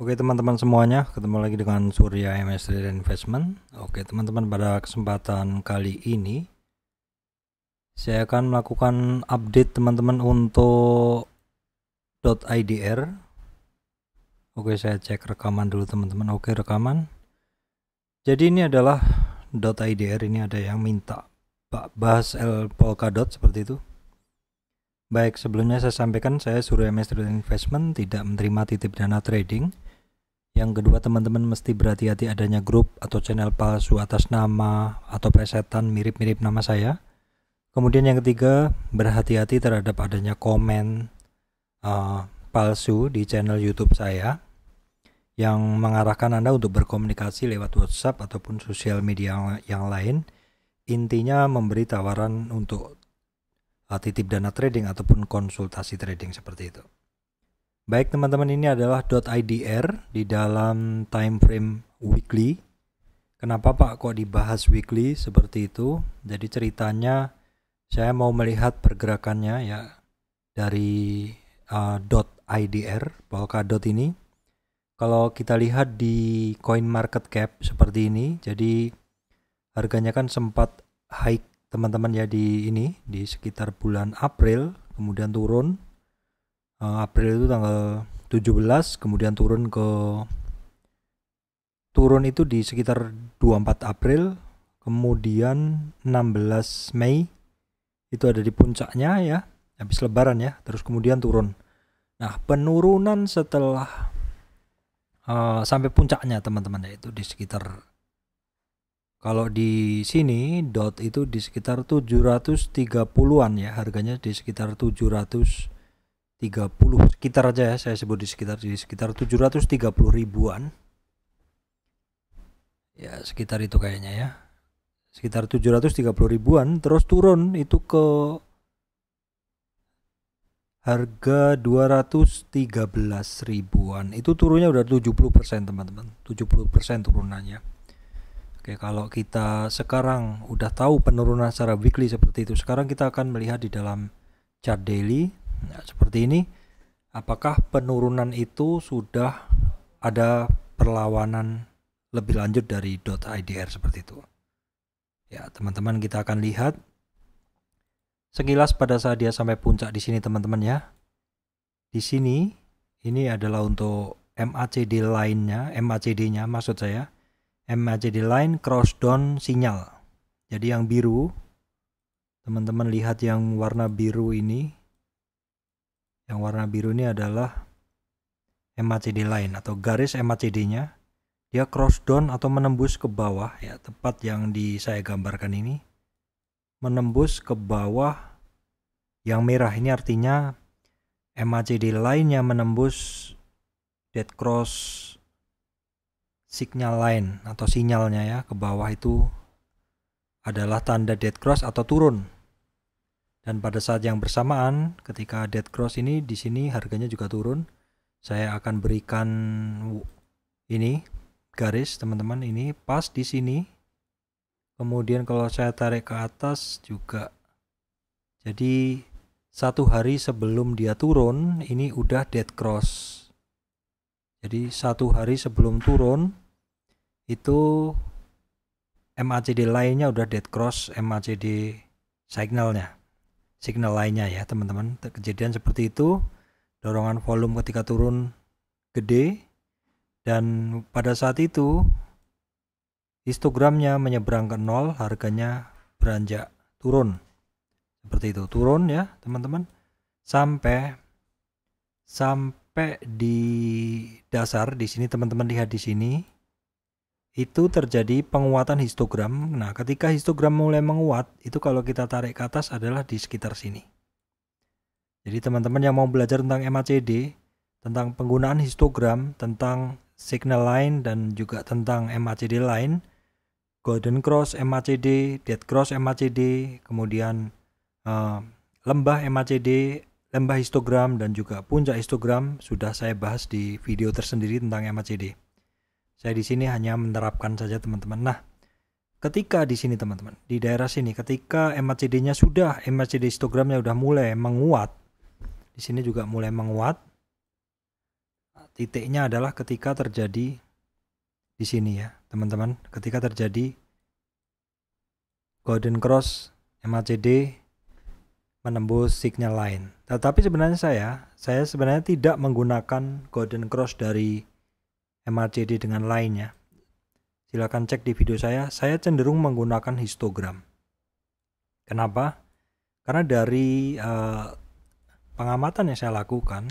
Oke teman-teman semuanya, ketemu lagi dengan Surya MS dan Investment. Oke teman-teman pada kesempatan kali ini saya akan melakukan update teman-teman untuk .idr. Oke saya cek rekaman dulu teman-teman. Oke rekaman. Jadi ini adalah .idr ini ada yang minta bahas L Polkadot seperti itu. Baik, sebelumnya saya sampaikan saya Surya MS dan Investment tidak menerima titip dana trading yang kedua, teman-teman mesti berhati-hati adanya grup atau channel palsu atas nama atau presetan mirip-mirip nama saya. Kemudian yang ketiga, berhati-hati terhadap adanya komen uh, palsu di channel YouTube saya yang mengarahkan Anda untuk berkomunikasi lewat WhatsApp ataupun sosial media yang lain. Intinya memberi tawaran untuk eh, titip dana trading ataupun konsultasi trading seperti itu. Baik teman-teman ini adalah .idr di dalam time frame weekly. Kenapa Pak kok dibahas weekly seperti itu? Jadi ceritanya saya mau melihat pergerakannya ya dari uh, .idr Polkadot ini. Kalau kita lihat di coin market cap seperti ini, jadi harganya kan sempat high teman-teman ya di ini di sekitar bulan April kemudian turun uh, April itu tanggal 17 kemudian turun ke turun itu di sekitar 24 April kemudian 16 Mei itu ada di puncaknya ya habis lebaran ya terus kemudian turun nah penurunan setelah uh, sampai puncaknya teman-teman itu di sekitar kalau di sini dot itu di sekitar 730-an ya harganya di sekitar 700 30 sekitar aja ya saya sebut di sekitar di sekitar 730 ribuan ya sekitar itu kayaknya ya sekitar 730 ribuan terus turun itu ke harga 213 ribuan itu turunnya udah 70% teman-teman 70% turunannya Oke, kalau kita sekarang udah tahu penurunan secara weekly seperti itu, sekarang kita akan melihat di dalam chart daily Nah, seperti ini, apakah penurunan itu sudah ada perlawanan lebih lanjut dari .idr seperti itu? Ya, teman-teman kita akan lihat sekilas pada saat dia sampai puncak di sini teman-teman ya. Di sini ini adalah untuk MACD lainnya, MACD-nya maksud saya. MACD line cross down sinyal. Jadi yang biru teman-teman lihat yang warna biru ini yang warna biru ini adalah MACD line atau garis MACD-nya. Dia cross down atau menembus ke bawah ya, tepat yang di saya gambarkan ini. Menembus ke bawah yang merah ini artinya MACD line yang menembus dead cross signal line atau sinyalnya ya ke bawah itu adalah tanda dead cross atau turun dan pada saat yang bersamaan, ketika Dead Cross ini di sini harganya juga turun, saya akan berikan ini garis teman-teman ini pas di sini. Kemudian kalau saya tarik ke atas juga, jadi satu hari sebelum dia turun ini udah Dead Cross. Jadi satu hari sebelum turun itu MACD lainnya udah Dead Cross MACD signalnya signal lainnya ya teman-teman kejadian seperti itu dorongan volume ketika turun gede dan pada saat itu histogramnya menyeberang ke nol harganya beranjak turun seperti itu turun ya teman-teman sampai sampai di dasar di sini teman-teman lihat di sini itu terjadi penguatan histogram. Nah, ketika histogram mulai menguat, itu kalau kita tarik ke atas adalah di sekitar sini. Jadi teman-teman yang mau belajar tentang MACD, tentang penggunaan histogram, tentang signal line dan juga tentang MACD line, golden cross MACD, dead cross MACD, kemudian uh, lembah MACD, lembah histogram dan juga puncak histogram sudah saya bahas di video tersendiri tentang MACD. Saya di sini hanya menerapkan saja teman-teman. Nah, ketika di sini teman-teman, di daerah sini ketika MACD-nya sudah, MACD histogramnya sudah mulai menguat. Di sini juga mulai menguat. Titiknya adalah ketika terjadi di sini ya, teman-teman. Ketika terjadi Golden Cross MACD menembus signal lain. Tetapi sebenarnya saya, saya sebenarnya tidak menggunakan golden cross dari MRCD dengan lainnya. Silakan cek di video saya, saya cenderung menggunakan histogram. Kenapa? Karena dari uh, pengamatan yang saya lakukan,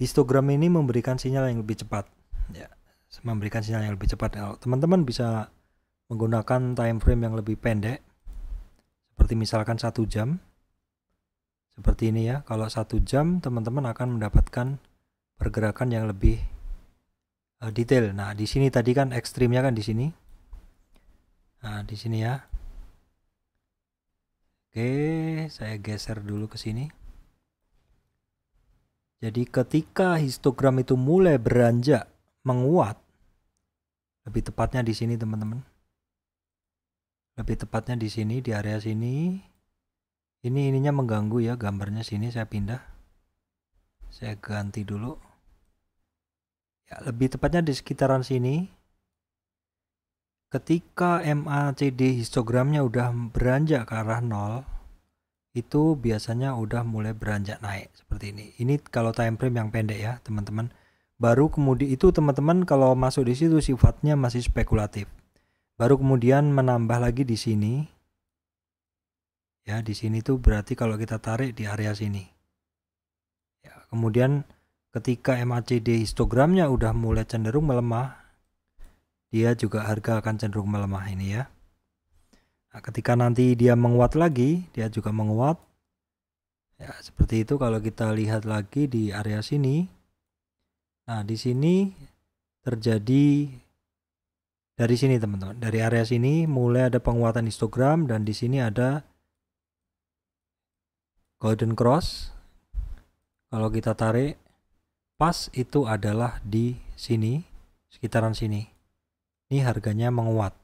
histogram ini memberikan sinyal yang lebih cepat. Ya, memberikan sinyal yang lebih cepat. teman-teman bisa menggunakan time frame yang lebih pendek, seperti misalkan satu jam, seperti ini ya. Kalau satu jam, teman-teman akan mendapatkan pergerakan yang lebih uh, detail. Nah, di sini tadi kan ekstrimnya kan di sini. Nah, di sini ya. Oke, saya geser dulu ke sini. Jadi ketika histogram itu mulai beranjak menguat, lebih tepatnya di sini teman-teman. Lebih tepatnya di sini di area sini. Ini ininya mengganggu ya gambarnya sini saya pindah. Saya ganti dulu ya, lebih tepatnya di sekitaran sini ketika MACD histogramnya udah beranjak ke arah nol itu biasanya udah mulai beranjak naik seperti ini ini kalau time frame yang pendek ya teman-teman baru kemudian itu teman-teman kalau masuk di situ sifatnya masih spekulatif baru kemudian menambah lagi di sini ya di sini tuh berarti kalau kita tarik di area sini ya kemudian ketika MACD histogramnya udah mulai cenderung melemah, dia juga harga akan cenderung melemah ini ya. Nah, ketika nanti dia menguat lagi, dia juga menguat. Ya, seperti itu kalau kita lihat lagi di area sini. Nah, di sini terjadi dari sini teman-teman, dari area sini mulai ada penguatan histogram dan di sini ada golden cross. Kalau kita tarik pas itu adalah di sini, sekitaran sini. Ini harganya menguat.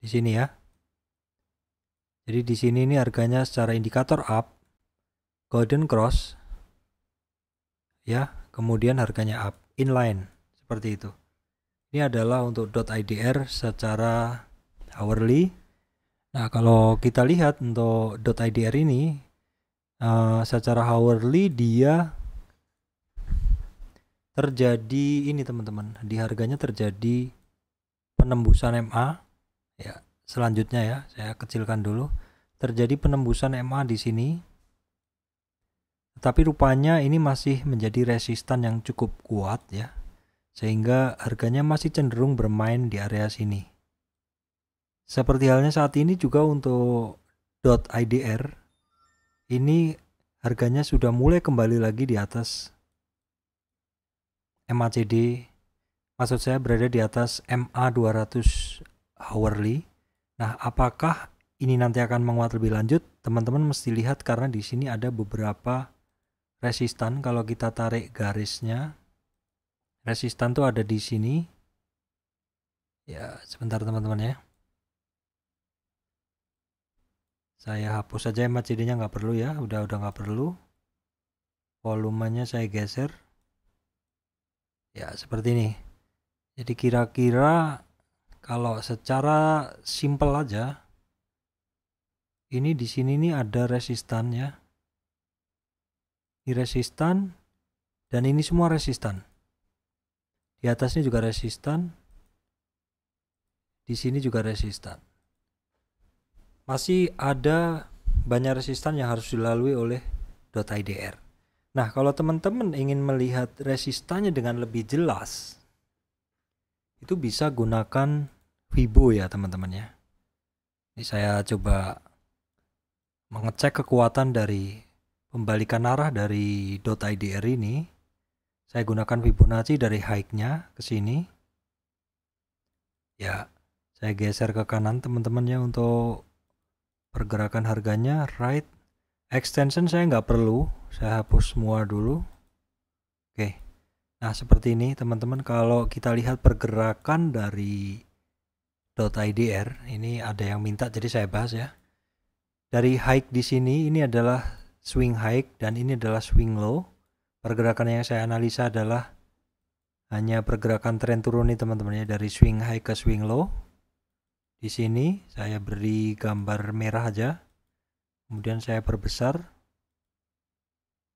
Di sini ya. Jadi di sini ini harganya secara indikator up, golden cross, ya, kemudian harganya up, inline, seperti itu. Ini adalah untuk .idr secara hourly. Nah, kalau kita lihat untuk .idr ini, uh, secara hourly dia terjadi ini teman-teman di harganya terjadi penembusan MA ya selanjutnya ya saya kecilkan dulu terjadi penembusan MA di sini tapi rupanya ini masih menjadi resistan yang cukup kuat ya sehingga harganya masih cenderung bermain di area sini seperti halnya saat ini juga untuk .idr ini harganya sudah mulai kembali lagi di atas MACD maksud saya berada di atas MA 200 hourly. Nah, apakah ini nanti akan menguat lebih lanjut? Teman-teman mesti lihat karena di sini ada beberapa resistan kalau kita tarik garisnya. Resistan tuh ada di sini. Ya, sebentar teman-teman ya. Saya hapus saja MACD-nya nggak perlu ya, udah udah nggak perlu. Volumenya saya geser ya seperti ini jadi kira-kira kalau secara simple aja ini di sini nih ada resistan ya ini resistan dan ini semua resistan di atasnya juga resistan di sini juga resistan masih ada banyak resistan yang harus dilalui oleh .idr Nah, kalau teman-teman ingin melihat resistannya dengan lebih jelas, itu bisa gunakan fibo ya teman-teman ya. Ini saya coba mengecek kekuatan dari pembalikan arah dari dot .idr ini. Saya gunakan Fibonacci dari high-nya ke sini. Ya, saya geser ke kanan teman-teman ya untuk pergerakan harganya right extension saya nggak perlu saya hapus semua dulu oke nah seperti ini teman-teman kalau kita lihat pergerakan dari .idr ini ada yang minta jadi saya bahas ya dari high di sini ini adalah swing high dan ini adalah swing low pergerakan yang saya analisa adalah hanya pergerakan tren turun nih teman-teman ya dari swing high ke swing low di sini saya beri gambar merah aja kemudian saya perbesar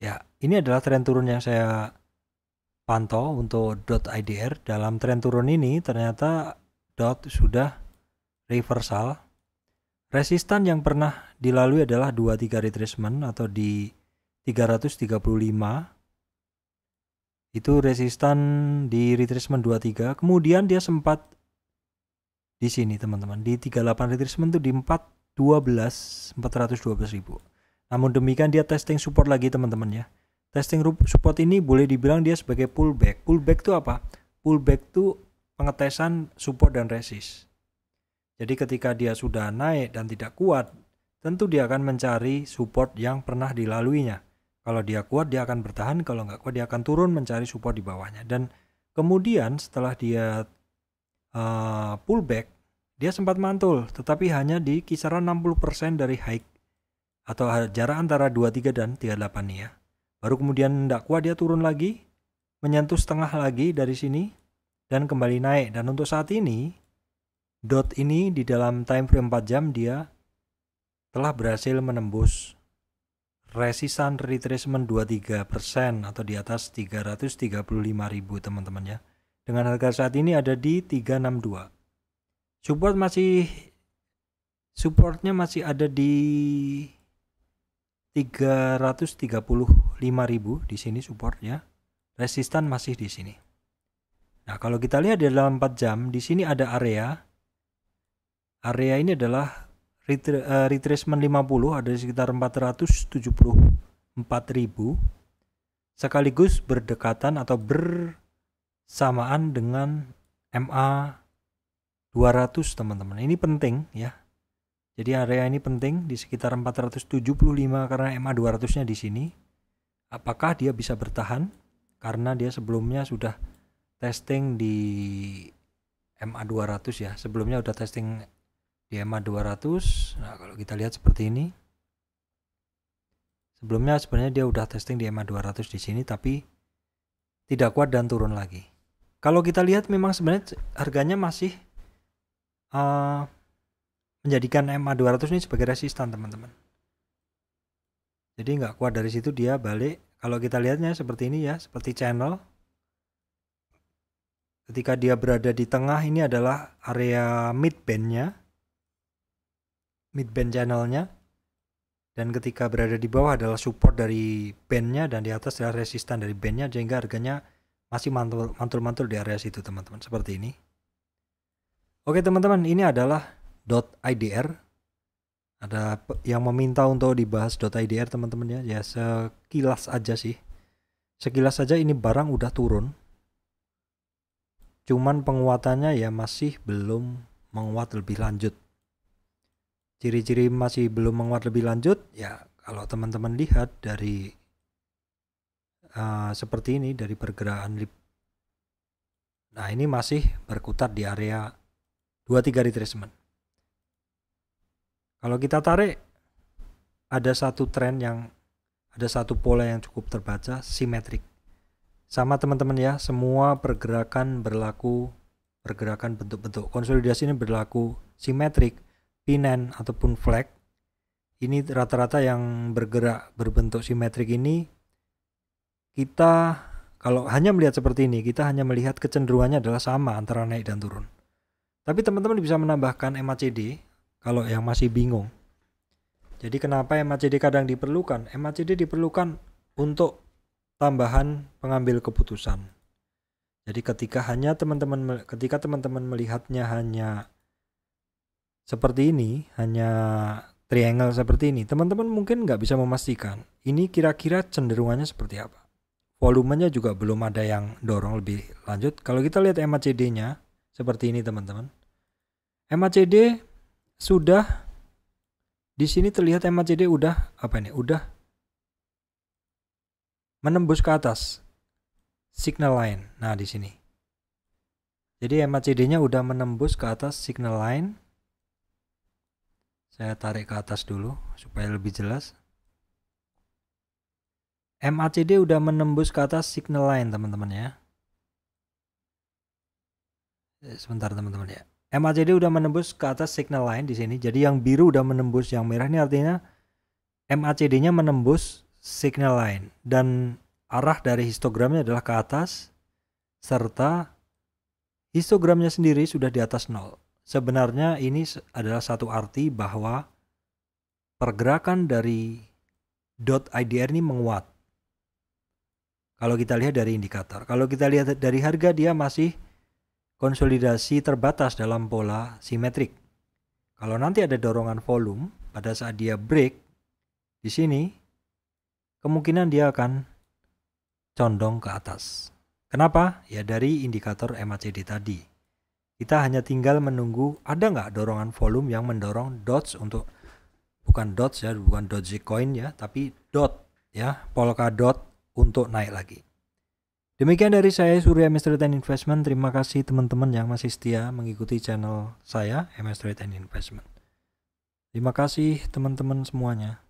ya ini adalah tren turun yang saya pantau untuk dot IDR dalam tren turun ini ternyata dot sudah reversal resistan yang pernah dilalui adalah 23 retracement atau di 335 itu resistan di retracement 23 kemudian dia sempat di sini teman-teman di 38 retracement itu di 4 12 412 ribu. Namun demikian dia testing support lagi teman-teman ya. Testing support ini boleh dibilang dia sebagai pullback. Pullback itu apa? Pullback itu pengetesan support dan resist. Jadi ketika dia sudah naik dan tidak kuat, tentu dia akan mencari support yang pernah dilaluinya. Kalau dia kuat dia akan bertahan, kalau nggak kuat dia akan turun mencari support di bawahnya. Dan kemudian setelah dia uh, pullback, dia sempat mantul, tetapi hanya di kisaran 60% dari high atau jarak antara 23 dan 38 nih ya. Baru kemudian tidak kuat dia turun lagi, menyentuh setengah lagi dari sini, dan kembali naik. Dan untuk saat ini, dot ini di dalam time frame 4 jam dia telah berhasil menembus resistan retracement 23% atau di atas 335.000 teman-teman ya. Dengan harga saat ini ada di 362 support masih supportnya masih ada di 335.000 di sini support ya resistan masih di sini nah kalau kita lihat di dalam 4 jam di sini ada area area ini adalah retracement eh, 50 ada sekitar 474.000 sekaligus berdekatan atau bersamaan dengan MA 200 teman-teman. Ini penting ya. Jadi area ini penting di sekitar 475 karena MA 200-nya di sini. Apakah dia bisa bertahan? Karena dia sebelumnya sudah testing di MA 200 ya. Sebelumnya udah testing di MA 200. Nah, kalau kita lihat seperti ini. Sebelumnya sebenarnya dia udah testing di MA 200 di sini tapi tidak kuat dan turun lagi. Kalau kita lihat memang sebenarnya harganya masih uh, menjadikan MA200 ini sebagai resistan teman-teman jadi nggak kuat dari situ dia balik kalau kita lihatnya seperti ini ya seperti channel ketika dia berada di tengah ini adalah area mid bandnya mid band channelnya dan ketika berada di bawah adalah support dari bandnya dan di atas adalah resistan dari bandnya sehingga harganya masih mantul mantul di area situ teman-teman seperti ini Oke teman-teman, ini adalah .idr. Ada yang meminta untuk dibahas .idr teman-teman ya. Ya sekilas aja sih. Sekilas saja ini barang udah turun. Cuman penguatannya ya masih belum menguat lebih lanjut. Ciri-ciri masih belum menguat lebih lanjut ya kalau teman-teman lihat dari uh, seperti ini dari pergerakan lip. Nah, ini masih berkutat di area dua tiga retracement kalau kita tarik ada satu tren yang ada satu pola yang cukup terbaca simetrik sama teman-teman ya semua pergerakan berlaku pergerakan bentuk-bentuk konsolidasi ini berlaku simetrik pinen ataupun flag ini rata-rata yang bergerak berbentuk simetrik ini kita kalau hanya melihat seperti ini kita hanya melihat kecenderungannya adalah sama antara naik dan turun tapi teman-teman bisa menambahkan MACD kalau yang masih bingung. Jadi kenapa MACD kadang diperlukan? MACD diperlukan untuk tambahan pengambil keputusan. Jadi ketika hanya teman-teman ketika teman-teman melihatnya hanya seperti ini, hanya triangle seperti ini, teman-teman mungkin nggak bisa memastikan ini kira-kira cenderungannya seperti apa. Volumenya juga belum ada yang dorong lebih lanjut. Kalau kita lihat MACD-nya, seperti ini teman-teman. MACD sudah di sini terlihat MACD udah apa ini? Udah menembus ke atas signal line. Nah, di sini. Jadi MACD-nya udah menembus ke atas signal line. Saya tarik ke atas dulu supaya lebih jelas. MACD udah menembus ke atas signal line, teman-teman ya. Eh, sebentar teman-teman ya MACD udah menembus ke atas signal line di sini jadi yang biru udah menembus yang merah ini artinya MACD-nya menembus signal line dan arah dari histogramnya adalah ke atas serta histogramnya sendiri sudah di atas nol sebenarnya ini adalah satu arti bahwa pergerakan dari dot IDR ini menguat kalau kita lihat dari indikator kalau kita lihat dari harga dia masih konsolidasi terbatas dalam pola simetrik. Kalau nanti ada dorongan volume pada saat dia break di sini, kemungkinan dia akan condong ke atas. Kenapa? Ya dari indikator MACD tadi. Kita hanya tinggal menunggu ada nggak dorongan volume yang mendorong dots untuk bukan dots ya, bukan doji coin ya, tapi dot ya, polka dot untuk naik lagi. Demikian dari saya Surya Mr. Trade and Investment. Terima kasih teman-teman yang masih setia mengikuti channel saya MS Trade and Investment. Terima kasih teman-teman semuanya.